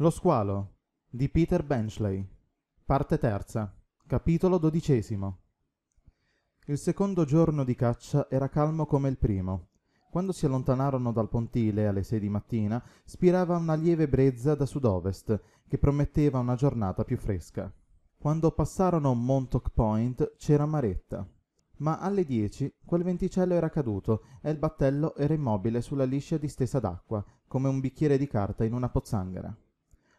Lo squalo di Peter Benchley, parte terza, capitolo dodicesimo. Il secondo giorno di caccia era calmo come il primo. Quando si allontanarono dal pontile alle sei di mattina, spirava una lieve brezza da sud-ovest, che prometteva una giornata più fresca. Quando passarono Montauk Point c'era maretta. Ma alle dieci quel venticello era caduto e il battello era immobile sulla liscia distesa d'acqua, come un bicchiere di carta in una pozzanghera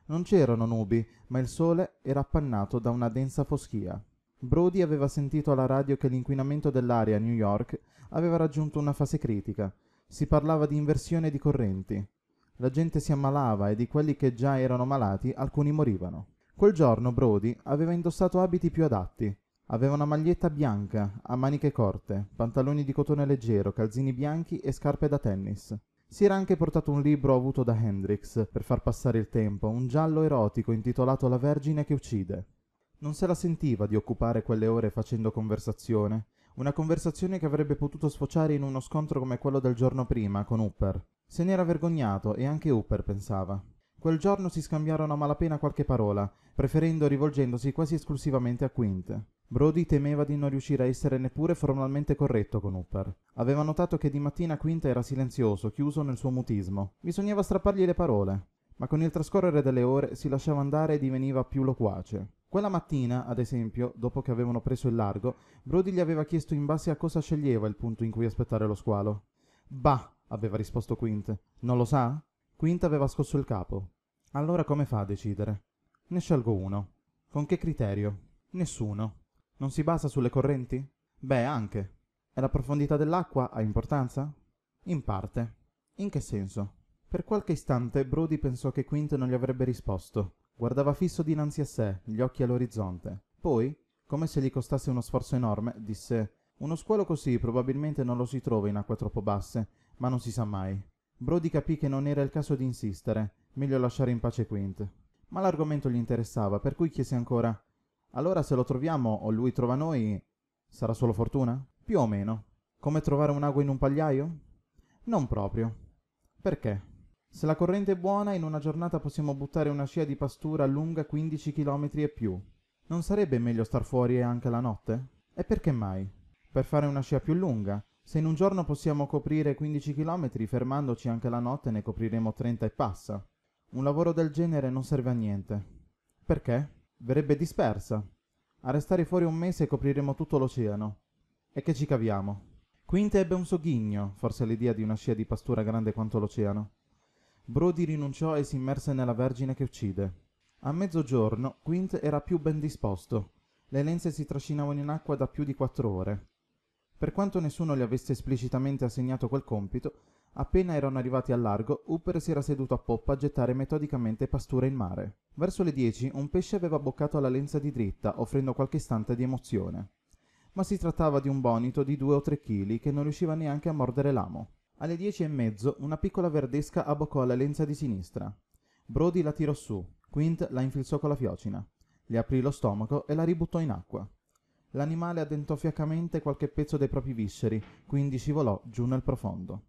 non c'erano nubi, ma il sole era appannato da una densa foschia. Brody aveva sentito alla radio che l'inquinamento dell'aria a New York aveva raggiunto una fase critica. Si parlava di inversione di correnti. La gente si ammalava e di quelli che già erano malati alcuni morivano. Quel giorno Brody aveva indossato abiti più adatti. Aveva una maglietta bianca, a maniche corte, pantaloni di cotone leggero, calzini bianchi e scarpe da tennis. Si era anche portato un libro avuto da Hendrix per far passare il tempo, un giallo erotico intitolato La Vergine che uccide. Non se la sentiva di occupare quelle ore facendo conversazione, una conversazione che avrebbe potuto sfociare in uno scontro come quello del giorno prima con Hooper. Se n'era vergognato e anche Hooper pensava. Quel giorno si scambiarono a malapena qualche parola, preferendo rivolgendosi quasi esclusivamente a Quint. Brody temeva di non riuscire a essere neppure formalmente corretto con Hooper. Aveva notato che di mattina Quint era silenzioso, chiuso nel suo mutismo. Bisognava strappargli le parole. Ma con il trascorrere delle ore si lasciava andare e diveniva più loquace. Quella mattina, ad esempio, dopo che avevano preso il largo, Brody gli aveva chiesto in base a cosa sceglieva il punto in cui aspettare lo squalo. Bah, aveva risposto Quint. Non lo sa? Quint aveva scosso il capo. Allora come fa a decidere? Ne scelgo uno. Con che criterio? Nessuno. Non si basa sulle correnti? Beh, anche. E la profondità dell'acqua ha importanza? In parte. In che senso? Per qualche istante Brody pensò che Quint non gli avrebbe risposto. Guardava fisso dinanzi a sé, gli occhi all'orizzonte. Poi, come se gli costasse uno sforzo enorme, disse uno squalo così probabilmente non lo si trova in acque troppo basse, ma non si sa mai. Brody capì che non era il caso di insistere, meglio lasciare in pace Quint. Ma l'argomento gli interessava, per cui chiese ancora allora se lo troviamo o lui trova noi, sarà solo fortuna? Più o meno. Come trovare un un'ago in un pagliaio? Non proprio. Perché? Se la corrente è buona, in una giornata possiamo buttare una scia di pastura lunga 15 km e più. Non sarebbe meglio star fuori anche la notte? E perché mai? Per fare una scia più lunga. Se in un giorno possiamo coprire 15 km fermandoci anche la notte ne copriremo 30 e passa. Un lavoro del genere non serve a niente. Perché? verrebbe dispersa a restare fuori un mese copriremo tutto l'oceano e che ci caviamo quinte ebbe un sogghigno forse all'idea di una scia di pastura grande quanto l'oceano Brody rinunciò e s'immerse nella vergine che uccide a mezzogiorno quint era più ben disposto le lenze si trascinavano in acqua da più di quattro ore per quanto nessuno gli avesse esplicitamente assegnato quel compito Appena erano arrivati al largo, Hooper si era seduto a poppa a gettare metodicamente pastura in mare. Verso le 10 un pesce aveva boccato alla lenza di dritta, offrendo qualche istante di emozione. Ma si trattava di un bonito di due o tre chili che non riusciva neanche a mordere l'amo. Alle dieci e mezzo una piccola verdesca abboccò alla lenza di sinistra. Brody la tirò su, Quint la infilzò con la fiocina, le aprì lo stomaco e la ributtò in acqua. L'animale addentò fiaccamente qualche pezzo dei propri visceri, quindi scivolò giù nel profondo.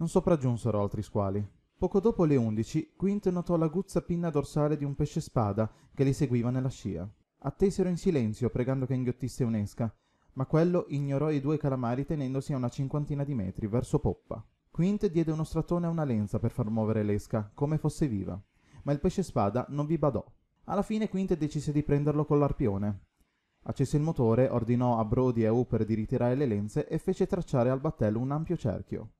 Non sopraggiunsero altri squali. Poco dopo le undici, Quint notò l'aguzza pinna dorsale di un pesce spada che li seguiva nella scia. Attesero in silenzio, pregando che inghiottisse un'esca, ma quello ignorò i due calamari tenendosi a una cinquantina di metri, verso poppa. Quint diede uno stratone a una lenza per far muovere l'esca, come fosse viva, ma il pesce spada non vi badò. Alla fine Quint decise di prenderlo con l'arpione. Accese il motore, ordinò a Brody e a Hooper di ritirare le lenze e fece tracciare al battello un ampio cerchio.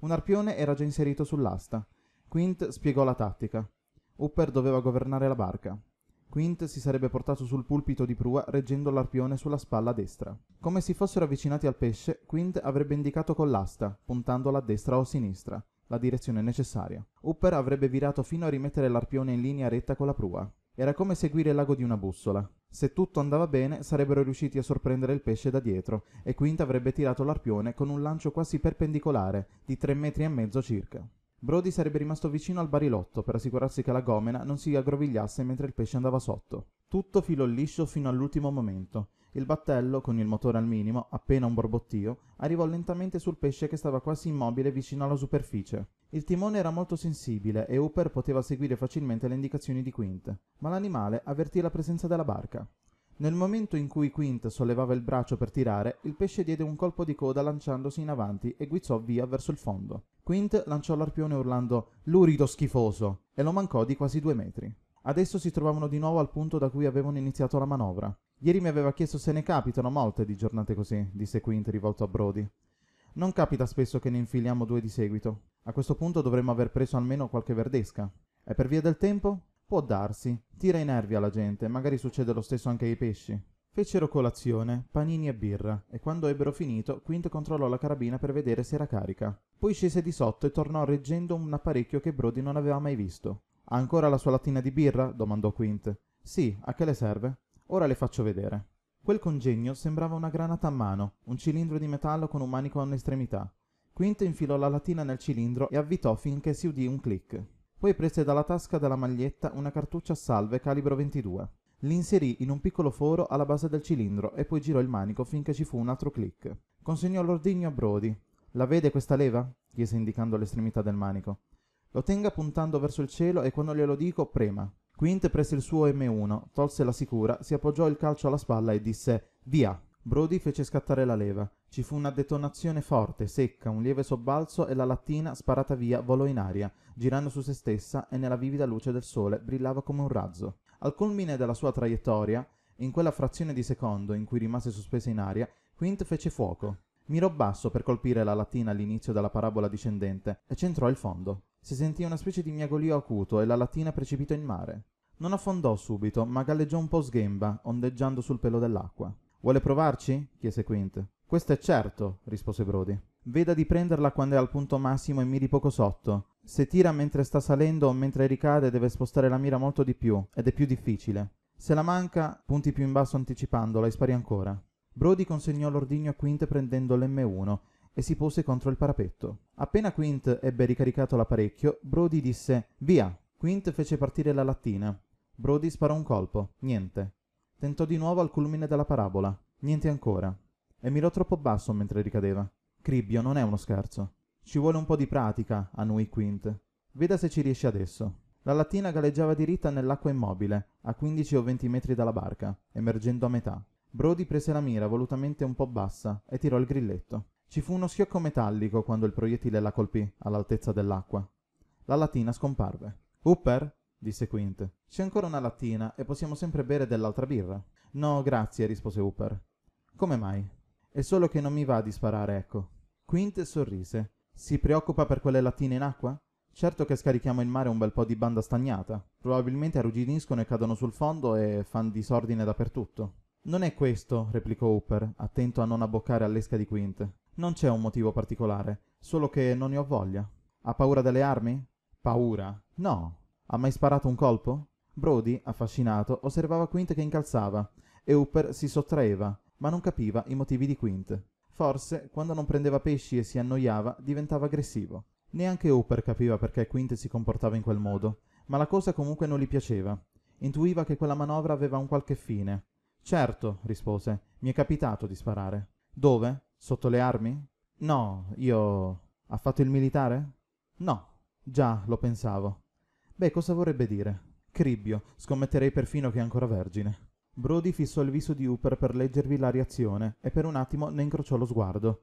Un arpione era già inserito sull'asta. Quint spiegò la tattica. Upper doveva governare la barca. Quint si sarebbe portato sul pulpito di prua reggendo l'arpione sulla spalla destra. Come si fossero avvicinati al pesce, Quint avrebbe indicato con l'asta, puntandola a destra o a sinistra, la direzione necessaria. Upper avrebbe virato fino a rimettere l'arpione in linea retta con la prua. Era come seguire l'ago di una bussola. Se tutto andava bene, sarebbero riusciti a sorprendere il pesce da dietro, e Quint avrebbe tirato l'arpione con un lancio quasi perpendicolare, di tre metri e mezzo circa. Brody sarebbe rimasto vicino al barilotto per assicurarsi che la gomena non si aggrovigliasse mentre il pesce andava sotto. Tutto filò liscio fino all'ultimo momento, il battello, con il motore al minimo, appena un borbottio, arrivò lentamente sul pesce che stava quasi immobile vicino alla superficie. Il timone era molto sensibile e Hooper poteva seguire facilmente le indicazioni di Quint, ma l'animale avvertì la presenza della barca. Nel momento in cui Quint sollevava il braccio per tirare, il pesce diede un colpo di coda lanciandosi in avanti e guizzò via verso il fondo. Quint lanciò l'arpione urlando Lurido schifoso e lo mancò di quasi due metri. Adesso si trovavano di nuovo al punto da cui avevano iniziato la manovra. Ieri mi aveva chiesto se ne capitano molte di giornate così, disse Quint rivolto a Brody. Non capita spesso che ne infiliamo due di seguito. A questo punto dovremmo aver preso almeno qualche verdesca. È per via del tempo? Può darsi. Tira i nervi alla gente, magari succede lo stesso anche ai pesci. Fecero colazione, panini e birra, e quando ebbero finito, Quint controllò la carabina per vedere se era carica. Poi scese di sotto e tornò reggendo un apparecchio che Brody non aveva mai visto. Ha ancora la sua lattina di birra? domandò Quint. Sì, a che le serve? Ora le faccio vedere. Quel congegno sembrava una granata a mano, un cilindro di metallo con un manico a un'estremità. Quinto infilò la latina nel cilindro e avvitò finché si udì un clic. Poi prese dalla tasca della maglietta una cartuccia a salve calibro 22. L'inserì in un piccolo foro alla base del cilindro e poi girò il manico finché ci fu un altro clic. Consegnò l'ordigno a Brody. La vede questa leva? chiese indicando l'estremità del manico. Lo tenga puntando verso il cielo e quando glielo dico prema. Quint prese il suo M1, tolse la sicura, si appoggiò il calcio alla spalla e disse «Via!». Brody fece scattare la leva. Ci fu una detonazione forte, secca, un lieve sobbalzo e la lattina, sparata via, volò in aria, girando su se stessa e nella vivida luce del sole brillava come un razzo. Al culmine della sua traiettoria, in quella frazione di secondo in cui rimase sospesa in aria, Quint fece fuoco. Mirò basso per colpire la lattina all'inizio della parabola discendente e centrò il fondo. Si sentì una specie di miagolio acuto e la lattina precipitò in mare. Non affondò subito, ma galleggiò un po' sghemba, ondeggiando sul pelo dell'acqua. Vuole provarci? chiese Quint. Questo è certo, rispose Brody. Veda di prenderla quando è al punto massimo e miri poco sotto. Se tira mentre sta salendo o mentre ricade deve spostare la mira molto di più, ed è più difficile. Se la manca, punti più in basso anticipandola e spari ancora. Brody consegnò l'ordigno a Quint prendendo l'M1 e si pose contro il parapetto. Appena Quint ebbe ricaricato l'apparecchio, Brody disse Via! Quint fece partire la lattina. Brody sparò un colpo. Niente. Tentò di nuovo al culmine della parabola. Niente ancora. E mirò troppo basso mentre ricadeva. Cribbio non è uno scherzo. Ci vuole un po' di pratica, annui Quint. Veda se ci riesce adesso. La lattina galleggiava diritta nell'acqua immobile, a 15 o 20 metri dalla barca, emergendo a metà. Brody prese la mira volutamente un po' bassa e tirò il grilletto ci fu uno schiocco metallico quando il proiettile la colpì all'altezza dell'acqua la latina scomparve upper disse quint c'è ancora una latina e possiamo sempre bere dell'altra birra no grazie rispose upper come mai è solo che non mi va di sparare ecco quint sorrise si preoccupa per quelle latine in acqua certo che scarichiamo in mare un bel po di banda stagnata probabilmente arrugginiscono e cadono sul fondo e fan disordine dappertutto non è questo replicò Hooper, attento a non abboccare all'esca di quint non c'è un motivo particolare solo che non ne ho voglia ha paura delle armi paura no ha mai sparato un colpo brody affascinato osservava quint che incalzava e Hooper si sottraeva ma non capiva i motivi di quint forse quando non prendeva pesci e si annoiava diventava aggressivo neanche Hooper capiva perché quint si comportava in quel modo ma la cosa comunque non gli piaceva intuiva che quella manovra aveva un qualche fine certo rispose mi è capitato di sparare dove Sotto le armi? No, io... Ha fatto il militare? No, già, lo pensavo. Beh, cosa vorrebbe dire? Cribbio, scommetterei perfino che è ancora vergine. Brody fissò il viso di Hooper per leggervi la reazione e per un attimo ne incrociò lo sguardo.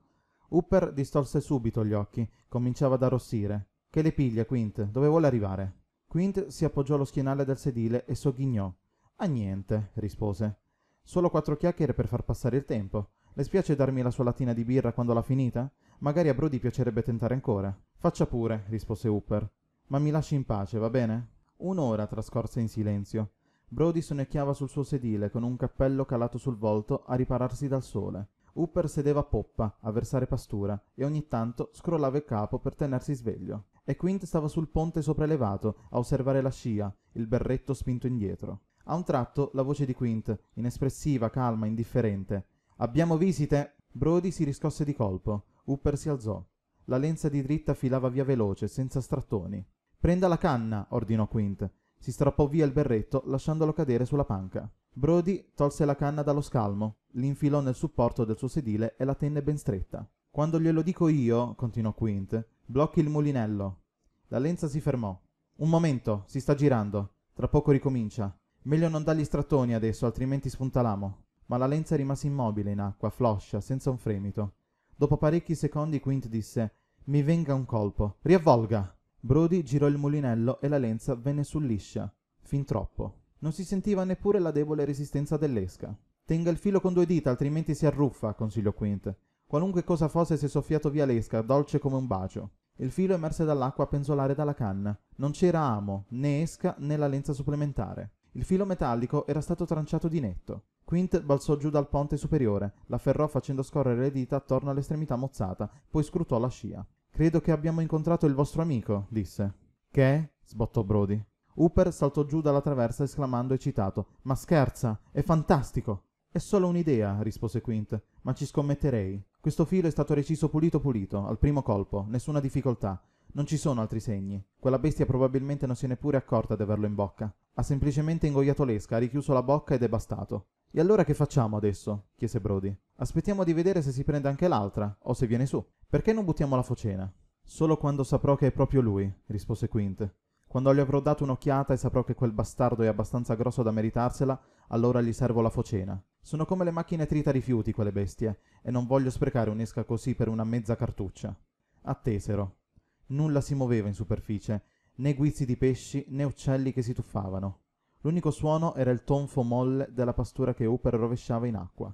Hooper distolse subito gli occhi, cominciava ad arrossire. Che le piglia, Quint, dove vuole arrivare? Quint si appoggiò allo schienale del sedile e sogghignò. A niente, rispose. Solo quattro chiacchiere per far passare il tempo. Le spiace darmi la sua latina di birra quando l'ha finita? Magari a Brody piacerebbe tentare ancora. Faccia pure, rispose Hooper. Ma mi lasci in pace, va bene? Un'ora trascorse in silenzio. Brody sonnecchiava sul suo sedile con un cappello calato sul volto a ripararsi dal sole. Hooper sedeva a poppa, a versare pastura, e ogni tanto scrollava il capo per tenersi sveglio. E Quint stava sul ponte sopraelevato a osservare la scia, il berretto spinto indietro. A un tratto la voce di Quint, inespressiva, calma, indifferente, abbiamo visite brody si riscosse di colpo upper si alzò la lenza di dritta filava via veloce senza strattoni prenda la canna ordinò quint si strappò via il berretto lasciandolo cadere sulla panca brody tolse la canna dallo scalmo l'infilò nel supporto del suo sedile e la tenne ben stretta quando glielo dico io continuò quint blocchi il mulinello la lenza si fermò un momento si sta girando tra poco ricomincia meglio non dargli strattoni adesso altrimenti spunta l'amo ma la lenza rimase immobile in acqua floscia senza un fremito dopo parecchi secondi quint disse i venga un colpo riavvolga brodi girò il mulinello e la lenza venne su liscia. fin troppo non si sentiva neppure la debole resistenza dell'esca tenga il filo con due dita altrimenti si arruffa consigliò quint qualunque cosa fosse si è soffiato via l'esca dolce come un bacio il filo emerse dall'acqua a penzolare dalla canna non c'era amo né esca né la lenza supplementare il filo metallico era stato tranciato di netto Quint balzò giù dal ponte superiore, l'afferrò facendo scorrere le dita attorno all'estremità mozzata, poi scrutò la scia. Credo che abbiamo incontrato il vostro amico, disse. Che? sbottò Brody. Hooper saltò giù dalla traversa esclamando eccitato. Ma scherza, è fantastico! È solo un'idea, rispose Quint, ma ci scommetterei. Questo filo è stato reciso pulito pulito, al primo colpo, nessuna difficoltà. Non ci sono altri segni. Quella bestia probabilmente non si è neppure accorta di averlo in bocca. Ha semplicemente ingoiato l'esca, ha richiuso la bocca ed è bastato. E allora che facciamo adesso? chiese Brody. Aspettiamo di vedere se si prende anche l'altra, o se viene su. Perché non buttiamo la focena? Solo quando saprò che è proprio lui, rispose Quint. Quando gli avrò dato un'occhiata e saprò che quel bastardo è abbastanza grosso da meritarsela, allora gli servo la focena. Sono come le macchine trita rifiuti quelle bestie, e non voglio sprecare un'esca così per una mezza cartuccia. Attesero. Nulla si muoveva in superficie, né guizzi di pesci né uccelli che si tuffavano. L'unico suono era il tonfo molle della pastura che Hooper rovesciava in acqua.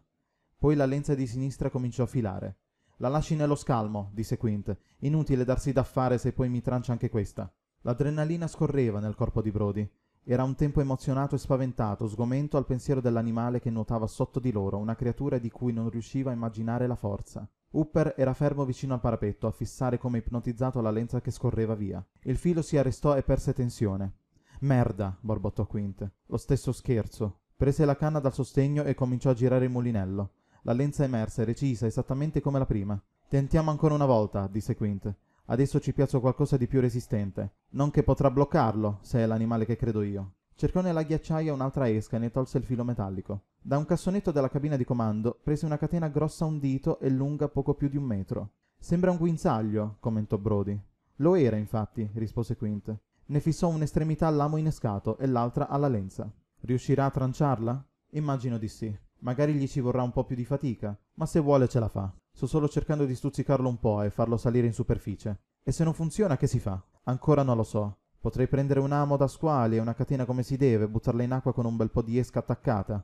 Poi la lenza di sinistra cominciò a filare. La lasci nello scalmo, disse Quint. Inutile darsi da fare se poi mi trancia anche questa. L'adrenalina scorreva nel corpo di Brody. Era un tempo emozionato e spaventato, sgomento al pensiero dell'animale che nuotava sotto di loro, una creatura di cui non riusciva a immaginare la forza. Hooper era fermo vicino al parapetto, a fissare come ipnotizzato la lenza che scorreva via. Il filo si arrestò e perse tensione. Merda, borbottò Quint. Lo stesso scherzo. Prese la canna dal sostegno e cominciò a girare il mulinello. La lenza emerse, recisa, esattamente come la prima. Tentiamo ancora una volta, disse Quint. Adesso ci piazzo qualcosa di più resistente. Non che potrà bloccarlo, se è l'animale che credo io. Cercò nella ghiacciaia un'altra esca e ne tolse il filo metallico. Da un cassonetto della cabina di comando prese una catena grossa un dito e lunga poco più di un metro. Sembra un guinzaglio, commentò Brody. Lo era, infatti, rispose Quint. Ne fissò un'estremità all'amo innescato e l'altra alla lenza. Riuscirà a tranciarla? Immagino di sì. Magari gli ci vorrà un po' più di fatica, ma se vuole ce la fa. Sto solo cercando di stuzzicarlo un po' e farlo salire in superficie. E se non funziona, che si fa? Ancora non lo so. Potrei prendere un amo da squali e una catena come si deve, buttarla in acqua con un bel po' di esca attaccata.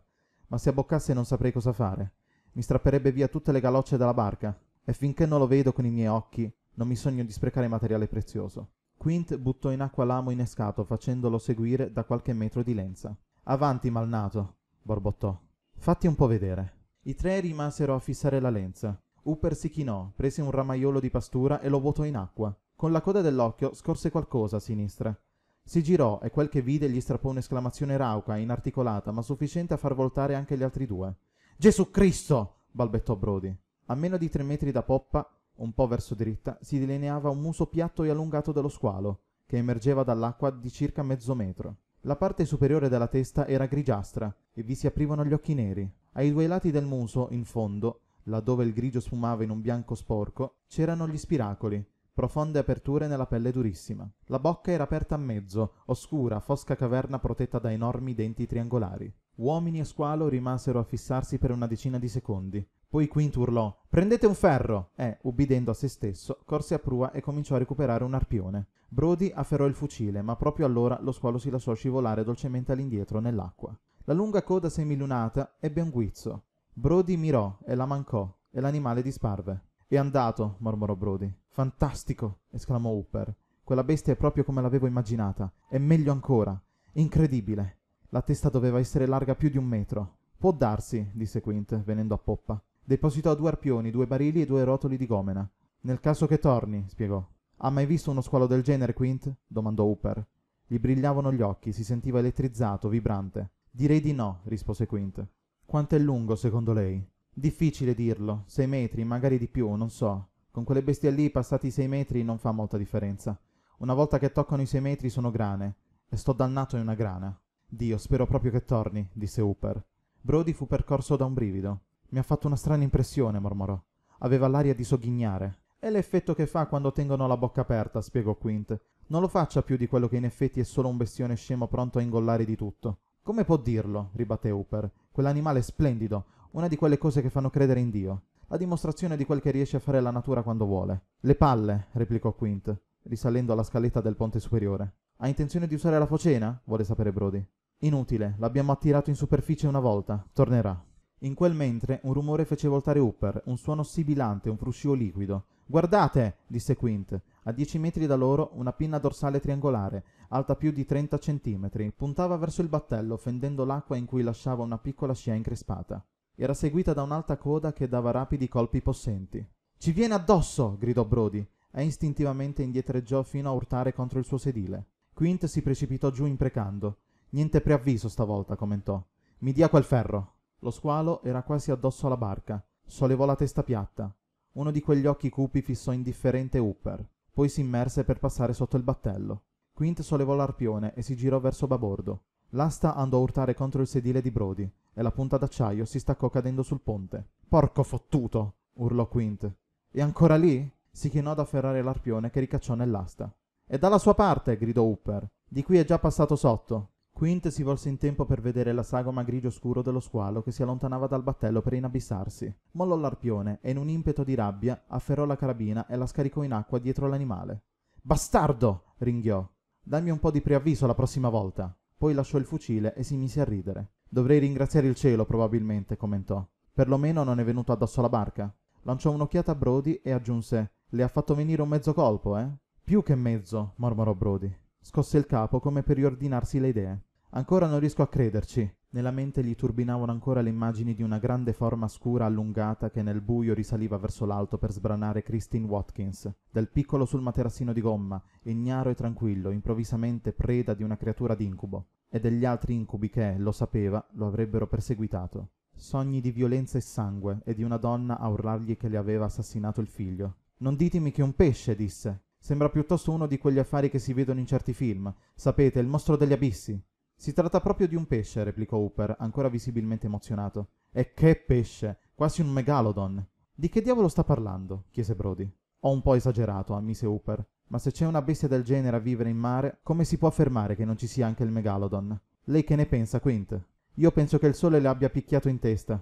Ma se abboccasse non saprei cosa fare. Mi strapperebbe via tutte le galocce dalla barca. E finché non lo vedo con i miei occhi, non mi sogno di sprecare materiale prezioso. Quint buttò in acqua l'amo innescato facendolo seguire da qualche metro di lenza. Avanti, malnato, borbottò. Fatti un po' vedere. I tre rimasero a fissare la lenza. Upper si chinò, prese un ramaiolo di pastura e lo vuotò in acqua. Con la coda dell'occhio scorse qualcosa a sinistra. Si girò e quel che vide gli strappò un'esclamazione rauca, inarticolata, ma sufficiente a far voltare anche gli altri due. Gesù Cristo! balbettò Brody. A meno di tre metri da poppa un po' verso dritta, si delineava un muso piatto e allungato dello squalo, che emergeva dall'acqua di circa mezzo metro. La parte superiore della testa era grigiastra e vi si aprivano gli occhi neri. Ai due lati del muso, in fondo, laddove il grigio sfumava in un bianco sporco, c'erano gli spiracoli, profonde aperture nella pelle durissima. La bocca era aperta a mezzo, oscura, fosca caverna protetta da enormi denti triangolari. Uomini e squalo rimasero a fissarsi per una decina di secondi, poi Quinto urlò «Prendete un ferro!» e, ubbidendo a se stesso, corse a prua e cominciò a recuperare un arpione. Brody afferrò il fucile, ma proprio allora lo squalo si lasciò scivolare dolcemente all'indietro nell'acqua. La lunga coda semilunata ebbe un guizzo. Brody mirò e la mancò, e l'animale disparve. «È andato!» mormorò Brody. «Fantastico!» esclamò Hooper. «Quella bestia è proprio come l'avevo immaginata. È meglio ancora. Incredibile!» La testa doveva essere larga più di un metro. «Può darsi», disse Quint, venendo a poppa depositò due arpioni due barili e due rotoli di gomena nel caso che torni spiegò ha mai visto uno squalo del genere quint domandò hooper gli brillavano gli occhi si sentiva elettrizzato vibrante direi di no rispose quint quanto è lungo secondo lei difficile dirlo sei metri magari di più, non so con quelle bestie lì, passati i sei metri non fa molta differenza una volta che toccano i sei metri sono grane e sto dannato in una grana dio spero proprio che torni disse hooper brody fu percorso da un brivido mi ha fatto una strana impressione mormorò aveva l'aria di sogghignare è l'effetto che fa quando tengono la bocca aperta spiegò quint non lo faccia più di quello che in effetti è solo un bestione scemo pronto a ingollare di tutto come può dirlo ribatté hooper quell'animale è splendido una di quelle cose che fanno credere in dio la dimostrazione di quel che riesce a fare la natura quando vuole le palle replicò quint risalendo alla scaletta del ponte superiore ha intenzione di usare la focena vuole sapere brody inutile l'abbiamo attirato in superficie una volta tornerà in quel mentre un rumore fece voltare Hooper, un suono sibilante un fruscio liquido guardate disse quint a dieci metri da loro una pinna dorsale triangolare alta più di trenta centimetri puntava verso il battello fendendo l'acqua in cui lasciava una piccola scia increspata era seguita da un'alta coda che dava rapidi colpi possenti ci viene addosso gridò brody e istintivamente indietreggiò fino a urtare contro il suo sedile quint si precipitò giù imprecando niente preavviso stavolta commentò i dia quel ferro lo squalo era quasi addosso alla barca sollevò la testa piatta uno di quegli occhi cupi fissò indifferente hooper poi s'immerse per passare sotto il battello quint sollevò l'arpione e si girò verso babordo l'asta andò a urtare contro il sedile di brody e la punta d'acciaio si staccò cadendo sul ponte porco fottuto urlò quint è ancora lì? si chinò ad afferrare l'arpione che ricacciò nell'asta è dalla sua parte gridò hooper di qui è già passato sotto Quint si volse in tempo per vedere la sagoma grigio scuro dello squalo che si allontanava dal battello per inabissarsi. Mollò l'arpione e in un impeto di rabbia afferrò la carabina e la scaricò in acqua dietro l'animale. Bastardo! ringhiò. Dammi un po' di preavviso la prossima volta. Poi lasciò il fucile e si mise a ridere. Dovrei ringraziare il cielo, probabilmente, commentò. Perlomeno non è venuto addosso alla barca. Lanciò un'occhiata a Brody e aggiunse: Le ha fatto venire un mezzo colpo, eh? Più che mezzo, mormorò Brody. Scosse il capo come per riordinarsi le idee ancora non riesco a crederci nella mente gli turbinavano ancora le immagini di una grande forma scura allungata che nel buio risaliva verso l'alto per sbranare christine watkins del piccolo sul materassino di gomma ignaro e tranquillo improvvisamente preda di una creatura d'incubo e degli altri incubi che lo sapeva lo avrebbero perseguitato sogni di violenza e sangue e di una donna a urlargli che le aveva assassinato il figlio non ditemi che un pesce disse sembra piuttosto uno di quegli affari che si vedono in certi film sapete il mostro degli abissi si tratta proprio di un pesce replicò hooper ancora visibilmente emozionato e che pesce quasi un megalodon di che diavolo sta parlando chiese brody ho un po esagerato ammise hooper ma se c'è una bestia del genere a vivere in mare come si può affermare che non ci sia anche il megalodon lei che ne pensa quint io penso che il sole le abbia picchiato in testa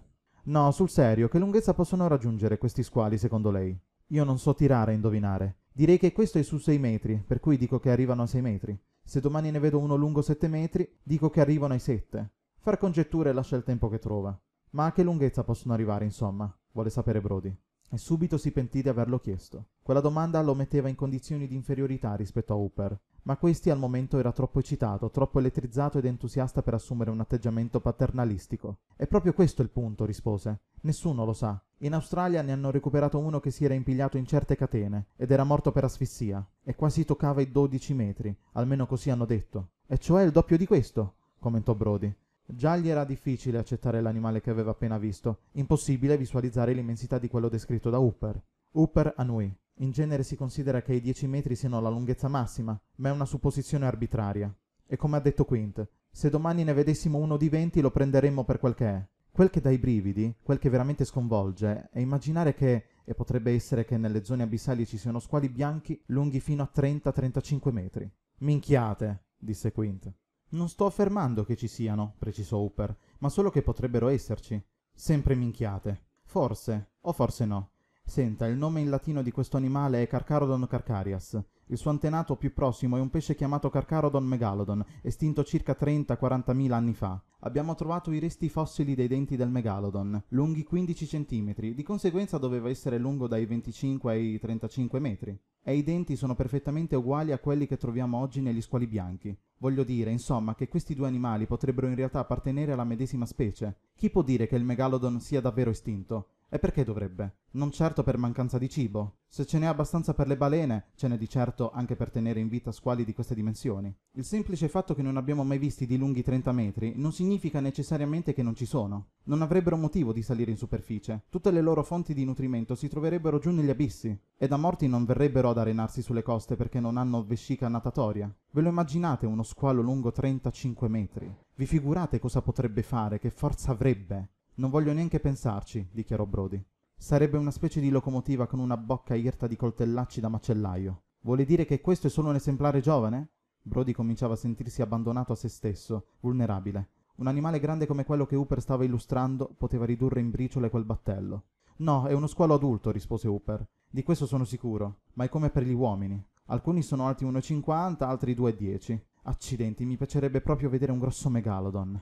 no sul serio che lunghezza possono raggiungere questi squali secondo lei io non so tirare a indovinare direi che questo è su sei metri per cui dico che arrivano a sei metri se domani ne vedo uno lungo 7 metri, dico che arrivano ai 7. Far congetture lascia il tempo che trova. Ma a che lunghezza possono arrivare, insomma? Vuole sapere Brody. E subito si pentì di averlo chiesto. Quella domanda lo metteva in condizioni di inferiorità rispetto a Hooper, ma questi al momento era troppo eccitato, troppo elettrizzato ed entusiasta per assumere un atteggiamento paternalistico. È proprio questo il punto, rispose. Nessuno lo sa, in Australia ne hanno recuperato uno che si era impigliato in certe catene ed era morto per asfissia e quasi toccava i 12 metri, almeno così hanno detto. E cioè il doppio di questo, commentò Brody. Già gli era difficile accettare l'animale che aveva appena visto, impossibile visualizzare l'immensità di quello descritto da Hooper. Hooper annui. In genere si considera che i 10 metri siano la lunghezza massima, ma è una supposizione arbitraria. E come ha detto Quint, se domani ne vedessimo uno di 20 lo prenderemmo per quel che è. Quel che dà i brividi, quel che veramente sconvolge, è immaginare che, e potrebbe essere che nelle zone abissali ci siano squali bianchi lunghi fino a 30-35 metri. Minchiate, disse Quint. Non sto affermando che ci siano, precisò Hooper, ma solo che potrebbero esserci. Sempre minchiate. Forse, o forse no. Senta, il nome in latino di questo animale è Carcharodon carcarias, il suo antenato più prossimo è un pesce chiamato Carcarodon megalodon, estinto circa 30-40 mila anni fa. Abbiamo trovato i resti fossili dei denti del megalodon, lunghi 15 cm, di conseguenza doveva essere lungo dai 25 ai 35 metri. E i denti sono perfettamente uguali a quelli che troviamo oggi negli squali bianchi. Voglio dire, insomma, che questi due animali potrebbero in realtà appartenere alla medesima specie. Chi può dire che il megalodon sia davvero estinto? E perché dovrebbe? Non certo per mancanza di cibo. Se ce n'è abbastanza per le balene, ce n'è di certo anche per tenere in vita squali di queste dimensioni. Il semplice fatto che non abbiamo mai visti di lunghi 30 metri non significa necessariamente che non ci sono. Non avrebbero motivo di salire in superficie. Tutte le loro fonti di nutrimento si troverebbero giù negli abissi. E da morti non verrebbero ad arenarsi sulle coste perché non hanno vescica natatoria. Ve lo immaginate uno squalo lungo 35 metri? Vi figurate cosa potrebbe fare, che forza avrebbe? Non voglio neanche pensarci, dichiarò Brody. Sarebbe una specie di locomotiva con una bocca irta di coltellacci da macellaio. Vuole dire che questo è solo un esemplare giovane? Brody cominciava a sentirsi abbandonato a se stesso, vulnerabile. Un animale grande come quello che Hooper stava illustrando poteva ridurre in briciole quel battello. No, è uno squalo adulto, rispose Hooper. Di questo sono sicuro, ma è come per gli uomini. Alcuni sono alti 1,50, altri 2,10. Accidenti, mi piacerebbe proprio vedere un grosso megalodon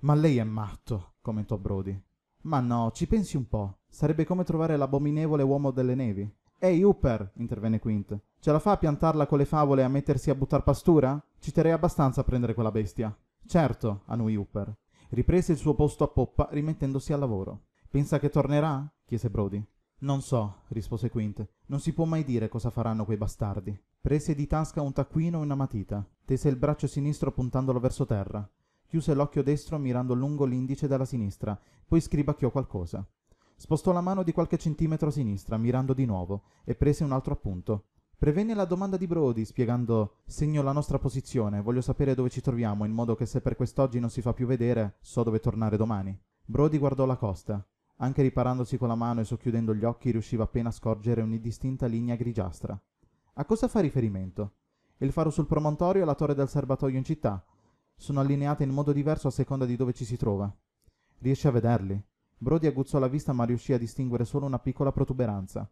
ma lei è matto commentò brody ma no ci pensi un po sarebbe come trovare l'abominevole uomo delle nevi ehi Hooper, intervenne quint ce la fa a piantarla con le favole e a mettersi a buttar pastura ci terrei abbastanza a prendere quella bestia certo annui Hooper. riprese il suo posto a poppa rimettendosi al lavoro pensa che tornerà chiese brody non so rispose quint non si può mai dire cosa faranno quei bastardi prese di tasca un taccuino e una matita tese il braccio sinistro puntandolo verso terra chiuse l'occhio destro mirando lungo l'indice dalla sinistra, poi scribacchiò qualcosa. Spostò la mano di qualche centimetro a sinistra, mirando di nuovo, e prese un altro appunto. Prevenne la domanda di Brody, spiegando «Segno la nostra posizione, voglio sapere dove ci troviamo, in modo che se per quest'oggi non si fa più vedere, so dove tornare domani». Brody guardò la costa. Anche riparandosi con la mano e socchiudendo gli occhi riusciva appena a scorgere un'indistinta linea grigiastra. A cosa fa riferimento? Il faro sul promontorio e la torre del serbatoio in città, sono allineate in modo diverso a seconda di dove ci si trova. Riesce a vederli. Brody aguzzò la vista ma riuscì a distinguere solo una piccola protuberanza.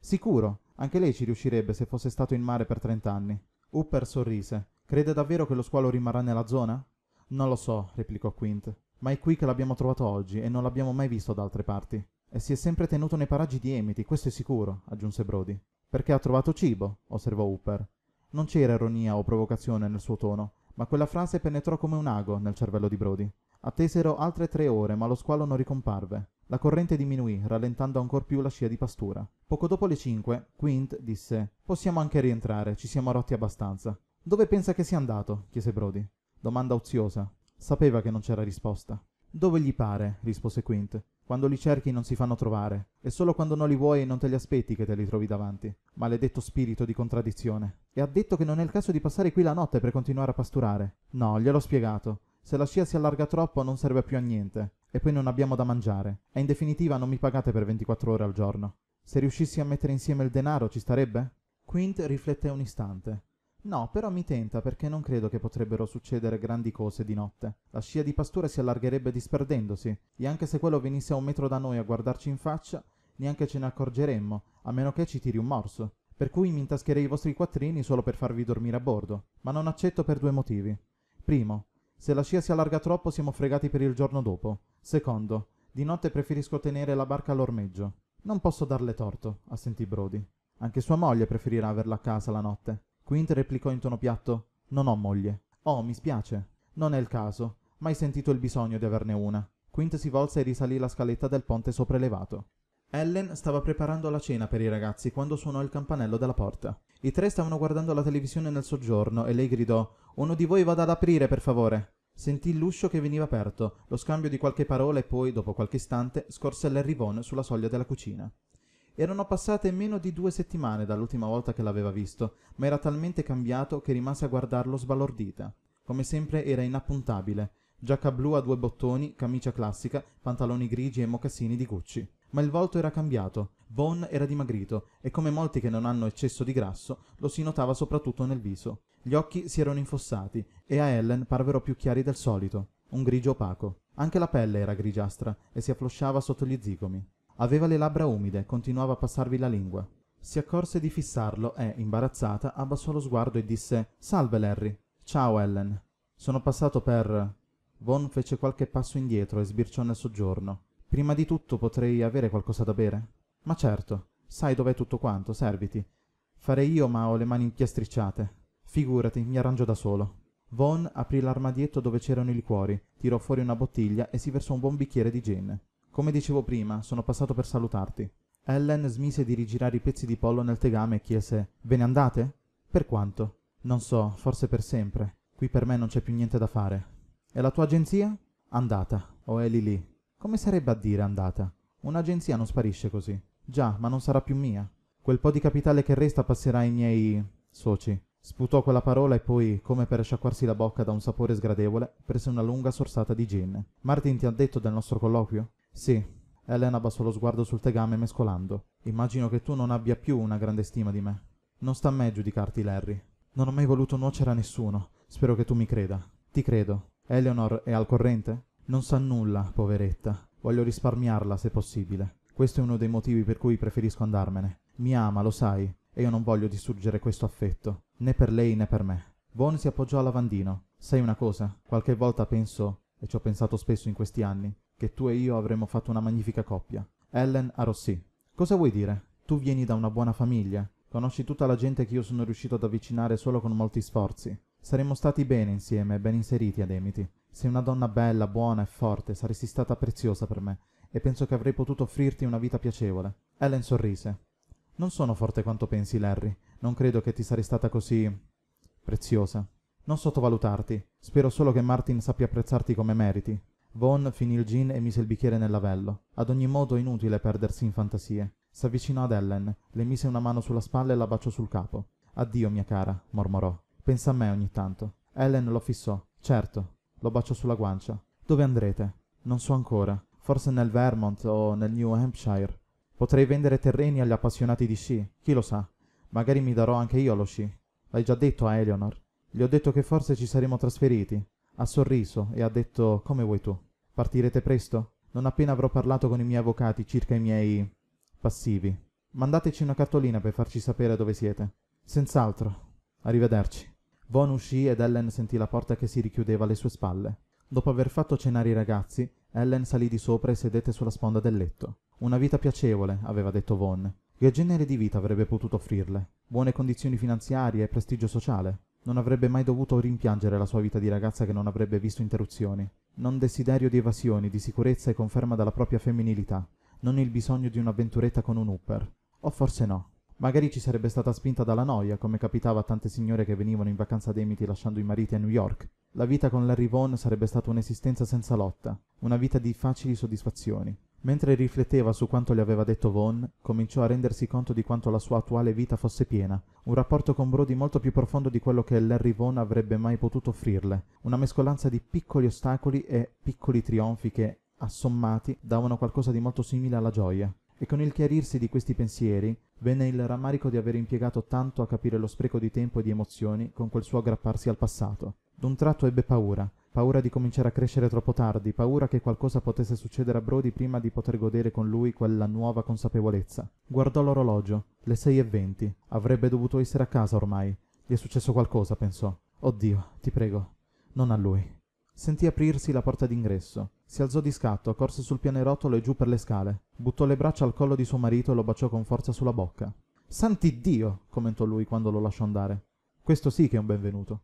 Sicuro, anche lei ci riuscirebbe se fosse stato in mare per trent'anni. Upper sorrise. Crede davvero che lo squalo rimarrà nella zona? Non lo so, replicò Quint, ma è qui che l'abbiamo trovato oggi e non l'abbiamo mai visto da altre parti. E si è sempre tenuto nei paraggi di Emity, questo è sicuro, aggiunse Brody. Perché ha trovato cibo, osservò Upper. Non c'era ironia o provocazione nel suo tono, ma quella frase penetrò come un ago nel cervello di Brody. Attesero altre tre ore, ma lo squalo non ricomparve. La corrente diminuì, rallentando ancor più la scia di pastura. Poco dopo le cinque, Quint disse «Possiamo anche rientrare, ci siamo rotti abbastanza». «Dove pensa che sia andato?» chiese Brody. Domanda oziosa. Sapeva che non c'era risposta. «Dove gli pare?» rispose Quint quando li cerchi non si fanno trovare e solo quando non li vuoi e non te li aspetti che te li trovi davanti. Maledetto spirito di contraddizione. E ha detto che non è il caso di passare qui la notte per continuare a pasturare. No, gliel'ho spiegato. Se la scia si allarga troppo non serve più a niente. E poi non abbiamo da mangiare. E in definitiva non mi pagate per 24 ore al giorno. Se riuscissi a mettere insieme il denaro ci starebbe? Quint riflette un istante. No, però mi tenta perché non credo che potrebbero succedere grandi cose di notte. La scia di pastura si allargherebbe disperdendosi, e anche se quello venisse a un metro da noi a guardarci in faccia, neanche ce ne accorgeremmo, a meno che ci tiri un morso. Per cui mi intascherei i vostri quattrini solo per farvi dormire a bordo, ma non accetto per due motivi. Primo, se la scia si allarga troppo siamo fregati per il giorno dopo. Secondo, di notte preferisco tenere la barca all'ormeggio. Non posso darle torto, assentì Brody. Anche sua moglie preferirà averla a casa la notte. Quint replicò in tono piatto. Non ho moglie. Oh, mi spiace. Non è il caso. Mai sentito il bisogno di averne una. Quint si volse e risalì la scaletta del ponte sopraelevato. Ellen stava preparando la cena per i ragazzi quando suonò il campanello della porta. I tre stavano guardando la televisione nel soggiorno e lei gridò Uno di voi vada ad aprire, per favore. Sentì l'uscio che veniva aperto, lo scambio di qualche parola e poi, dopo qualche istante, scorse Larry Vaughan sulla soglia della cucina erano passate meno di due settimane dall'ultima volta che l'aveva visto ma era talmente cambiato che rimase a guardarlo sbalordita come sempre era inappuntabile giacca blu a due bottoni camicia classica pantaloni grigi e mocassini di gucci ma il volto era cambiato Vaughan era dimagrito e come molti che non hanno eccesso di grasso lo si notava soprattutto nel viso gli occhi si erano infossati e a Ellen parvero più chiari del solito un grigio opaco anche la pelle era grigiastra e si afflosciava sotto gli zigomi aveva le labbra umide continuava a passarvi la lingua si accorse di fissarlo e imbarazzata abbassò lo sguardo e disse salve larry ciao ellen sono passato per von fece qualche passo indietro e sbirciò nel soggiorno prima di tutto potrei avere qualcosa da bere ma certo sai dov'è tutto quanto serviti farei io ma ho le mani impiastricciate figurati mi arrangio da solo von aprì l'armadietto dove c'erano i liquori tirò fuori una bottiglia e si versò un buon bicchiere di gin come dicevo prima, sono passato per salutarti. Ellen smise di rigirare i pezzi di pollo nel tegame e chiese Ve ne andate? Per quanto? Non so, forse per sempre. Qui per me non c'è più niente da fare. E la tua agenzia? Andata. O Eli lì. Come sarebbe a dire andata? Un'agenzia non sparisce così. Già, ma non sarà più mia. Quel po' di capitale che resta passerà ai miei... soci. Sputò quella parola e poi, come per sciacquarsi la bocca da un sapore sgradevole, prese una lunga sorsata di gin. Martin ti ha detto del nostro colloquio? Sì. Elena abbassò lo sguardo sul tegame mescolando. Immagino che tu non abbia più una grande stima di me. Non sta a me giudicarti, Larry. Non ho mai voluto nuocere a nessuno. Spero che tu mi creda. Ti credo. Eleanor è al corrente? Non sa nulla, poveretta. Voglio risparmiarla se possibile. Questo è uno dei motivi per cui preferisco andarmene. Mi ama, lo sai, e io non voglio distruggere questo affetto, né per lei né per me. Bon si appoggiò al lavandino. Sai una cosa, qualche volta penso, e ci ho pensato spesso in questi anni, che tu e io avremmo fatto una magnifica coppia. Ellen arrossì. Cosa vuoi dire? Tu vieni da una buona famiglia, conosci tutta la gente che io sono riuscito ad avvicinare solo con molti sforzi. Saremmo stati bene insieme, ben inseriti ad Emity. Sei una donna bella, buona e forte, saresti stata preziosa per me, e penso che avrei potuto offrirti una vita piacevole. Ellen sorrise. Non sono forte quanto pensi, Larry. Non credo che ti sarei stata così... preziosa. Non sottovalutarti. Spero solo che Martin sappia apprezzarti come meriti. Vaughn finì il gin e mise il bicchiere nel lavello. Ad ogni modo inutile perdersi in fantasie. S'avvicinò ad Ellen, le mise una mano sulla spalla e la baciò sul capo. Addio, mia cara, mormorò. Pensa a me ogni tanto. Ellen lo fissò. Certo. Lo baciò sulla guancia. Dove andrete? Non so ancora. Forse nel Vermont o nel New Hampshire. Potrei vendere terreni agli appassionati di sci. Chi lo sa? Magari mi darò anche io lo sci. L'hai già detto a Eleanor. Gli ho detto che forse ci saremmo trasferiti. Ha sorriso e ha detto come vuoi tu. Partirete presto? Non appena avrò parlato con i miei avvocati circa i miei... passivi. Mandateci una cartolina per farci sapere dove siete. Senz'altro. Arrivederci. Von uscì ed Ellen sentì la porta che si richiudeva alle sue spalle. Dopo aver fatto cenare i ragazzi, Ellen salì di sopra e sedette sulla sponda del letto. Una vita piacevole, aveva detto Von. Che genere di vita avrebbe potuto offrirle? Buone condizioni finanziarie e prestigio sociale? Non avrebbe mai dovuto rimpiangere la sua vita di ragazza che non avrebbe visto interruzioni. Non desiderio di evasioni, di sicurezza e conferma della propria femminilità. Non il bisogno di un'avventuretta con un Hooper. O forse no. Magari ci sarebbe stata spinta dalla noia, come capitava a tante signore che venivano in vacanza ad Amity lasciando i mariti a New York. La vita con Larry Vaughan sarebbe stata un'esistenza senza lotta, una vita di facili soddisfazioni mentre rifletteva su quanto gli aveva detto Vaughn, cominciò a rendersi conto di quanto la sua attuale vita fosse piena un rapporto con brody molto più profondo di quello che Larry Vaughn avrebbe mai potuto offrirle una mescolanza di piccoli ostacoli e piccoli trionfi che assommati davano qualcosa di molto simile alla gioia. e con il chiarirsi di questi pensieri venne il rammarico di aver impiegato tanto a capire lo spreco di tempo e di emozioni con quel suo aggrapparsi al passato d'un tratto ebbe paura paura di cominciare a crescere troppo tardi, paura che qualcosa potesse succedere a Brody prima di poter godere con lui quella nuova consapevolezza. Guardò l'orologio, le sei e venti, avrebbe dovuto essere a casa ormai. Gli è successo qualcosa, pensò. Oddio, ti prego, non a lui. Sentì aprirsi la porta d'ingresso. Si alzò di scatto, corse sul pianerottolo e giù per le scale. Buttò le braccia al collo di suo marito e lo baciò con forza sulla bocca. Santi Dio! commentò lui quando lo lasciò andare. Questo sì che è un benvenuto.